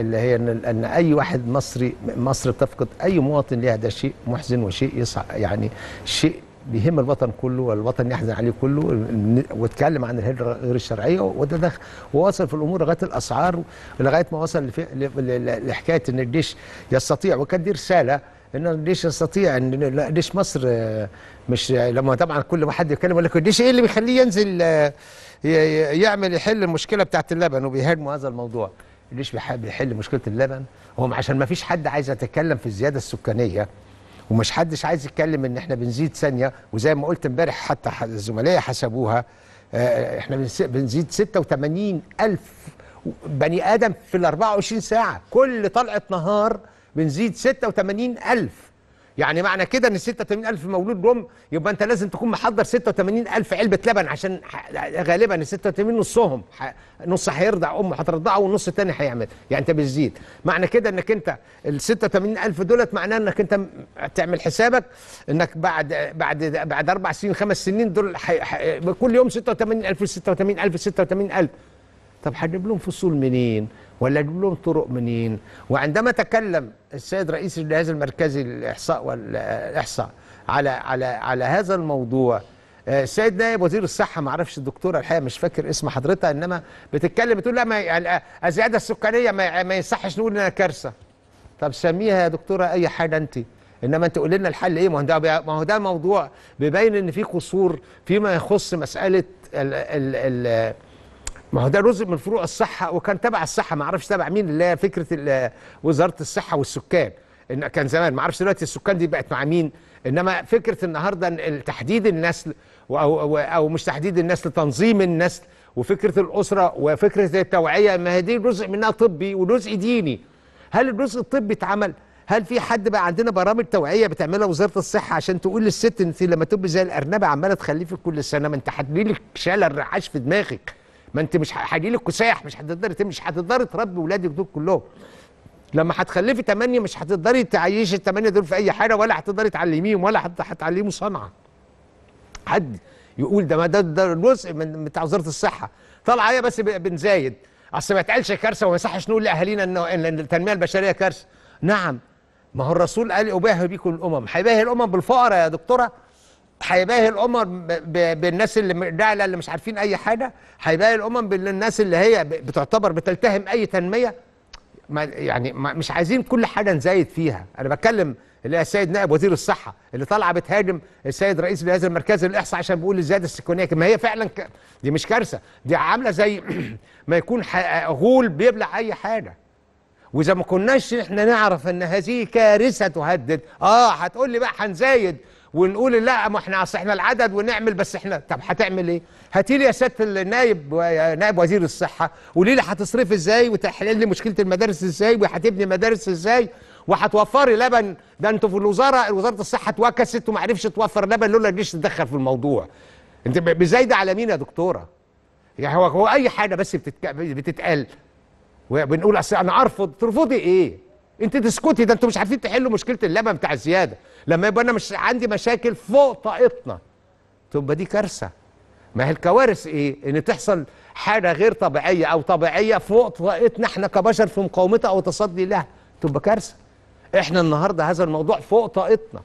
اللي هي ان ان اي واحد مصري مصر تفقد اي مواطن ليها ده شيء محزن وشيء يصع يعني شيء بيهم الوطن كله والوطن يحزن عليه كله واتكلم عن الهجره غير الشرعيه وتدخل ووصل في الامور لغايه الاسعار لغايه ما وصل لحكايه ان الجيش يستطيع وكانت دي رساله ان الجيش يستطيع ان الجيش مصر آه، مش يعني لما طبعا كل ما حد يتكلم يقول لك الجيش ايه اللي بيخليه ينزل آه، يعمل يحل المشكله بتاعت اللبن وبيهاجموا هذا الموضوع ليش بيحل مشكله اللبن هو عشان ما فيش حد عايز يتكلم في الزياده السكانيه ومش حدش عايز يتكلم ان احنا بنزيد ثانيه وزي ما قلت امبارح حتى الزملاء حسبوها آه، احنا بنزيد 86 الف بني ادم في ال 24 ساعه كل طلعه نهار بنزيد 86 الف يعني معنى كده ان 86000 مولود جم يبقى انت لازم تكون محضر 86000 علبه لبن عشان غالبا ال 86 نصهم نص هيرضع امه هترضعه والنص الثاني هيعمل يعني انت بتزيد معنى كده انك انت ال 86000 دولت معناه انك انت تعمل حسابك انك بعد بعد بعد اربع سنين خمس سنين دول كل يوم 86000 86000 86000 طب هنجيب لهم فصول منين ولا نجيب لهم طرق منين وعندما تكلم السيد رئيس الجهاز المركزي للاحصاء والاحصاء على على على هذا الموضوع آه، السيد نائب وزير الصحه ما اعرفش الدكتوره الحقيقه مش فاكر اسم حضرتها انما بتتكلم بتقول لا ما آه، الزياده السكانيه ما, ما يصحش نقول انها كارثه طب سميها يا دكتوره اي حاجه انت انما انت قولي لنا الحل ايه ما هو ده ما هو ده موضوع بيبين ان في قصور فيما يخص مساله ال ال ما هو ده جزء من فروع الصحه وكان تبع الصحه ما اعرفش تبع مين اللي هي فكره وزاره الصحه والسكان ان كان زمان ما اعرفش دلوقتي السكان دي بقت مع مين انما فكره النهارده تحديد النسل او او, أو مش تحديد النسل تنظيم النسل وفكره الاسره وفكره التوعيه ما هي دي جزء منها طبي وجزء ديني هل الجزء الطبي اتعمل هل في حد بقى عندنا برامج توعيه بتعملها وزاره الصحه عشان تقول للست انت لما تبقي زي الارنبه عماله في كل سنه ما انت هتجيلك شلل رعاش في دماغك ما انت مش هاجي لك كساح مش هتقدري مش هتقدري تربي ولادك دول كلهم لما هتخلفي ثمانية مش هتقدري تعيشي الثمانيه دول في اي حاجه ولا هتقدري تعلميهم ولا هتعلموا صنعه حد يقول ده ما ده ده جزء من بتاع وزاره الصحه طالعه آية هي بس بنزايد اصل ما يتقالش كارثه وما يصحش نقول لاهالينا ان التنميه البشريه كارثه نعم ما هو الرسول قال اباهي بكم الامم هيباهي الامم بالفقراء يا دكتوره هيباهي الامم بالناس اللي الداعيه اللي مش عارفين اي حاجه هيباهي الامم بالناس اللي هي بتعتبر بتلتهم اي تنميه ما يعني ما مش عايزين كل حاجه نزايد فيها انا بتكلم اللي هي السيد نائب وزير الصحه اللي طالعه بتهاجم السيد رئيس الجهاز المركز للاحصاء عشان بيقول الزياده السكانيه ما هي فعلا ك... دي مش كارثه دي عامله زي ما يكون ح... غول بيبلع اي حاجه واذا ما كناش احنا نعرف ان هذه كارثه تهدد اه هتقول لي بقى هنزايد ونقول لا ما احنا اصل احنا العدد ونعمل بس احنا طب هتعمل ايه؟ هاتي لي يا سياده النائب نائب وزير الصحه قولي لي هتصرف ازاي وتحل لي مشكله المدارس ازاي وهتبني مدارس ازاي وهتوفري لبن ده انتوا في الوزاره وزاره الصحه اتوكست وما عرفش توفر لبن لولا الجيش تدخل في الموضوع. انت بزايده على مين يا دكتوره؟ يعني هو هو اي حاجه بس بتتقال بتتقال وبنقول اصل انا ارفض ترفضي ايه؟ انت تسكتي ده انتوا مش عارفين تحلوا مشكله اللبن بتاع الزياده لما يبقى انا مش عندي مشاكل فوق طاقتنا تبقى دي كارثه ما هي الكوارث ايه ان تحصل حاجه غير طبيعيه او طبيعيه فوق طاقتنا احنا كبشر في مقاومتها او تصدي لها تبقى كارثه احنا النهارده هذا الموضوع فوق طاقتنا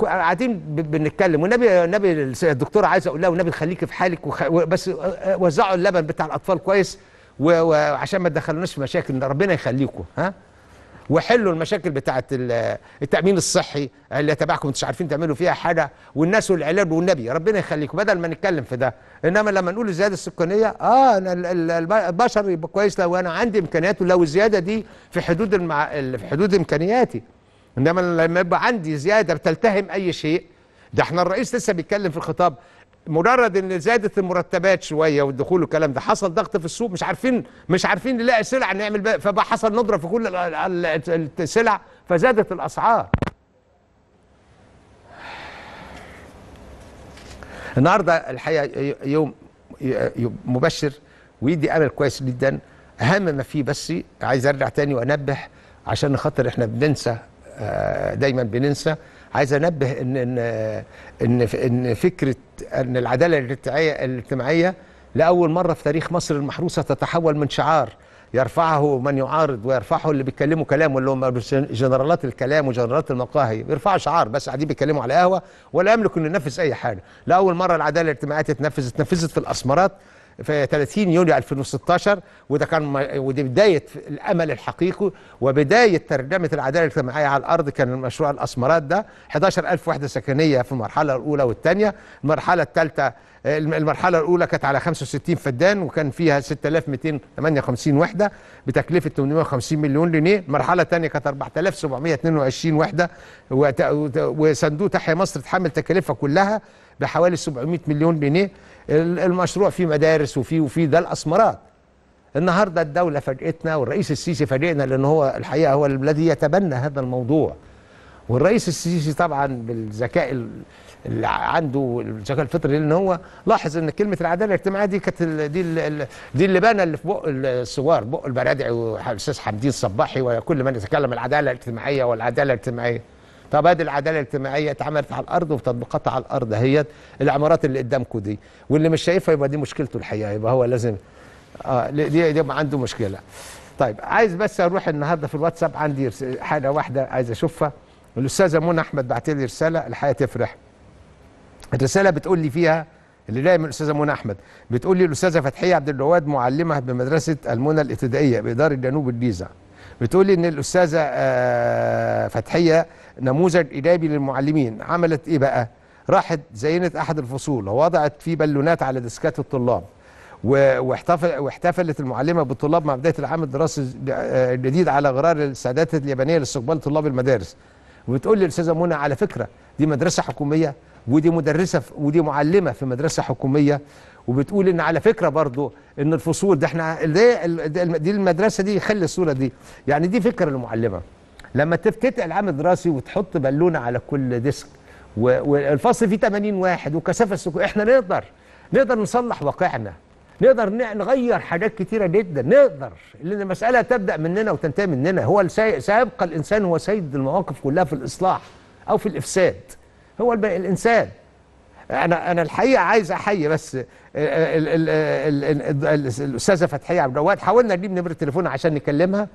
قاعدين بنتكلم والنبي النبي الدكتور عايز اقول لها والنبي خليكي في حالك وخ... بس وزعوا اللبن بتاع الاطفال كويس وعشان ما تدخلوناش في مشاكل ربنا يخليكم ها وحلوا المشاكل بتاعه التامين الصحي اللي تبعكم مش عارفين تعملوا فيها حاجه والناس والعلاج والنبي ربنا يخليكم بدل ما نتكلم في ده انما لما نقول الزياده السكانيه اه انا البشر يبقى كويس لو انا عندي امكانيات ولو الزياده دي في حدود المع... في حدود امكانياتي انما لما يبقى عندي زياده بتلتهم اي شيء ده احنا الرئيس لسه بيتكلم في الخطاب مجرد ان زادت المرتبات شويه والدخول والكلام ده حصل ضغط في السوق مش عارفين مش عارفين نلاقي سلع نعمل بقى فبقى حصل ندره في كل السلع فزادت الاسعار النهارده الحقيقه يوم مبشر ويدي امل كويس جدا اهم ما فيه بس عايز ارجع تاني وانبه عشان خاطر احنا بننسى آه، دايما بننسى عايز انبه ان ان ان ان فكره ان العداله الاجتماعيه لاول مره في تاريخ مصر المحروسه تتحول من شعار يرفعه من يعارض ويرفعه اللي بيتكلموا كلام واللي هم جنرالات الكلام وجنرالات المقاهي بيرفعوا شعار بس قاعدين بيتكلموا على قهوه ولا يملك انه ينفذ اي حاجه لاول مره العداله الاجتماعيه تتنفذ اتنفذت في الاسمرات في 30 يوليو 2016 وده كان ودي بدايه الامل الحقيقي وبدايه ترجمه العداله الاجتماعيه على الارض كان مشروع الاسمرات ده 11000 وحده سكنيه في المرحله الاولى والثانيه المرحله الثالثه المرحله الاولى كانت على 65 فدان وكان فيها 6258 وحده بتكلفه 850 مليون جنيه المرحله الثانيه كانت 4722 وحده وصندوق تحيا مصر تحمل تكاليفها كلها بحوالي 700 مليون جنيه المشروع فيه مدارس وفيه وفيه ده الاسمرات النهارده الدوله فاجئتنا والرئيس السيسي فاجئنا لان هو الحقيقه هو الذي يتبنى هذا الموضوع والرئيس السيسي طبعا بالذكاء اللي عنده الذكاء الفطري لان هو لاحظ ان كلمه العداله الاجتماعيه دي كانت دي دي اللي اللي في بق الثوار بق البرادعي والاستاذ حمدين صباحي وكل من يتكلم العداله الاجتماعيه والعداله الاجتماعيه طب ادي العداله الاجتماعيه اتعملت على الارض وتطبيقاتها على الارض اهيت العمارات اللي قدامكم دي واللي مش شايفها يبقى دي مشكلته الحقيقه يبقى هو لازم اه دي دي عنده مشكله طيب عايز بس اروح النهارده في الواتساب عندي حاجه واحده عايز اشوفها الاستاذه منى احمد بعت لي رساله الحياه تفرح الرساله بتقول لي فيها اللي جاي من الاستاذه منى احمد بتقول لي الاستاذه فتحيه عبد الرواد معلمه بمدرسه المنى الابتدائيه باداره جنوب الجيزه بتقولي ان الاستاذه آه، فتحيه نموذج ايجابي للمعلمين عملت ايه بقى راحت زينت احد الفصول ووضعت فيه بالونات على ديسكات الطلاب واحتفل واحتفلت المعلمه بالطلاب مع بدايه العام الدراسي آه، الجديد على غرار السادات اليابانيه لاستقبال طلاب المدارس وتقول لي الاستاذه منى على فكره دي مدرسه حكوميه ودي مدرسه ودي معلمه في مدرسه حكوميه وبتقول ان على فكره برضو ان الفصول ده احنا دي المدرسه دي خلي الصوره دي يعني دي فكره المعلمه لما تفتتح العام الدراسي وتحط بالونه على كل ديسك والفصل فيه 80 واحد وكثافه السكون احنا نقدر نقدر نصلح واقعنا نقدر نغير حاجات كتيرة جدا نقدر لأن المسألة تبدأ مننا وتنتهي مننا هو سيبقى الإنسان هو سيد المواقف كلها في الإصلاح أو في الإفساد هو الإنسان أنا أنا الحقيقة عايز أحيي بس الأستاذة فتحية عبد الجواد حاولنا نجيب نمرة تليفونها عشان نكلمها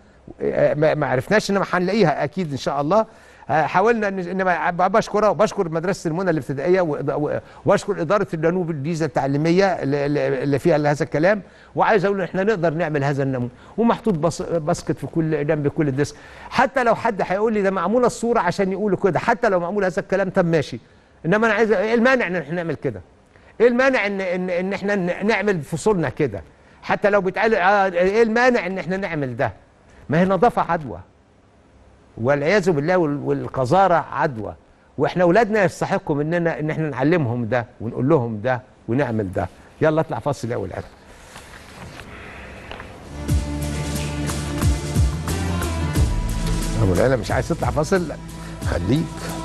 ما عرفناش ان هنلاقيها اكيد ان شاء الله آه، حاولنا ان انما بشكره وبشكر مدرسه المنى الابتدائيه واشكر اداره الجنوب الجيزه التعليميه اللي فيها هذا الكلام وعايز اقول ان احنا نقدر نعمل هذا النمو ومحطوط باسكت في كل جنب كل ديسك حتى لو حد هيقول لي ده معموله الصوره عشان يقولوا كده حتى لو معمول هذا الكلام طب ماشي انما انا عايز ايه المانع ان احنا نعمل كده؟ ايه المانع ان ان ان احنا نعمل فصولنا كده؟ حتى لو بيتقال آه، ايه المانع ان احنا نعمل ده؟ ما هي النظافة عدوى والعياذ بالله والقذارة عدوى واحنا اولادنا يستحقوا مننا ان احنا نعلمهم ده ونقول لهم ده ونعمل ده يلا اطلع فاصل يا ولاد ابو العلا مش عايز تطلع فاصل خليك